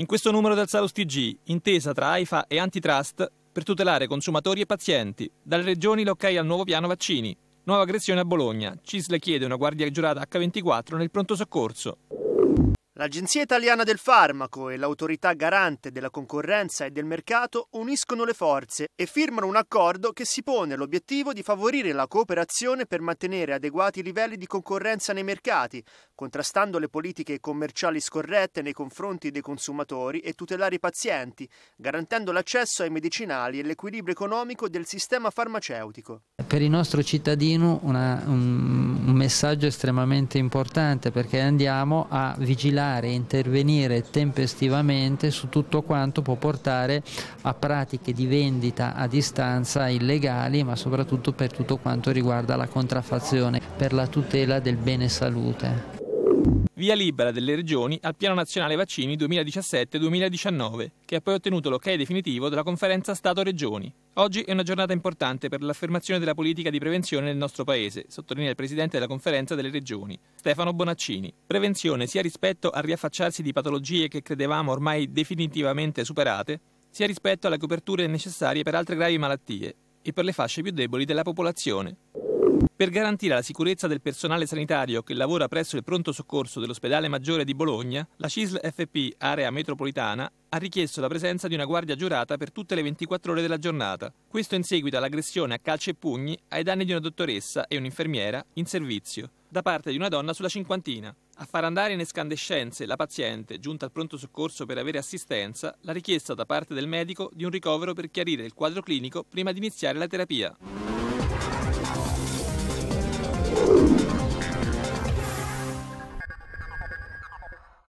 In questo numero del South TG, intesa tra AIFA e Antitrust per tutelare consumatori e pazienti. Dalle regioni l'ok al nuovo piano vaccini. Nuova aggressione a Bologna. CIS le chiede una guardia giurata H24 nel pronto soccorso. L'Agenzia Italiana del Farmaco e l'Autorità Garante della Concorrenza e del Mercato uniscono le forze e firmano un accordo che si pone l'obiettivo di favorire la cooperazione per mantenere adeguati livelli di concorrenza nei mercati, contrastando le politiche commerciali scorrette nei confronti dei consumatori e tutelare i pazienti, garantendo l'accesso ai medicinali e l'equilibrio economico del sistema farmaceutico. Per il nostro cittadino una, un, un messaggio estremamente importante perché andiamo a vigilare regolare e intervenire tempestivamente su tutto quanto può portare a pratiche di vendita a distanza illegali ma soprattutto per tutto quanto riguarda la contraffazione, per la tutela del bene salute. Via libera delle regioni al Piano Nazionale Vaccini 2017-2019, che ha poi ottenuto l'ok definitivo della conferenza Stato-Regioni. Oggi è una giornata importante per l'affermazione della politica di prevenzione nel nostro Paese, sottolinea il Presidente della Conferenza delle Regioni, Stefano Bonaccini. Prevenzione sia rispetto al riaffacciarsi di patologie che credevamo ormai definitivamente superate, sia rispetto alle coperture necessarie per altre gravi malattie e per le fasce più deboli della popolazione. Per garantire la sicurezza del personale sanitario che lavora presso il pronto soccorso dell'ospedale maggiore di Bologna, la CISL FP area metropolitana ha richiesto la presenza di una guardia giurata per tutte le 24 ore della giornata. Questo in seguito all'aggressione a calci e pugni ai danni di una dottoressa e un'infermiera in servizio da parte di una donna sulla cinquantina. A far andare in escandescenze la paziente, giunta al pronto soccorso per avere assistenza, la richiesta da parte del medico di un ricovero per chiarire il quadro clinico prima di iniziare la terapia.